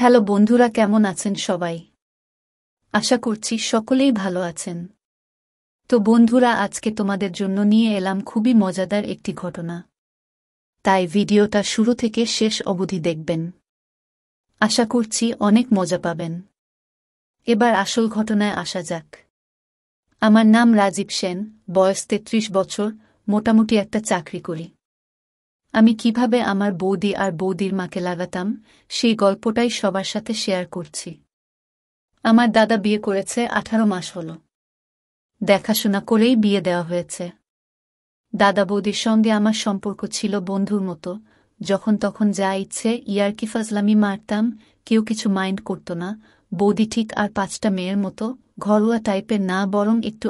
hello বন্ধুরা কেমন আছেন সবাই আশা করছি সকলেই ভালো আছেন তো বন্ধুরা আজকে তোমাদের জন্য নিয়ে এলাম খুবই মজাদার একটি ঘটনা তাই ভিডিওটা শুরু থেকে শেষ অবধি দেখবেন আশা করছি অনেক মজা পাবেন এবার আসল ঘটনায় আসা যাক আমার নাম রাজীব সেন বয়স তেত্রিশ বছর মোটামুটি একটা চাকরি করি আমি কিভাবে আমার বৌদি আর বৌদির মাকে লাগাতাম সেই গল্পটাই সবার সাথে শেয়ার করছি আমার দাদা বিয়ে করেছে আঠারো মাস হল দেখাশোনা করেই বিয়ে দেওয়া হয়েছে দাদা বৌদির সঙ্গে আমার সম্পর্ক ছিল বন্ধুর মতো যখন তখন যা ইচ্ছে ইয়ারকি ফাজলামি মারতাম কেউ কিছু মাইন্ড করত না বৌদি ঠিক আর পাঁচটা মেয়ের মতো ঘরোয়া টাইপের না বরং একটু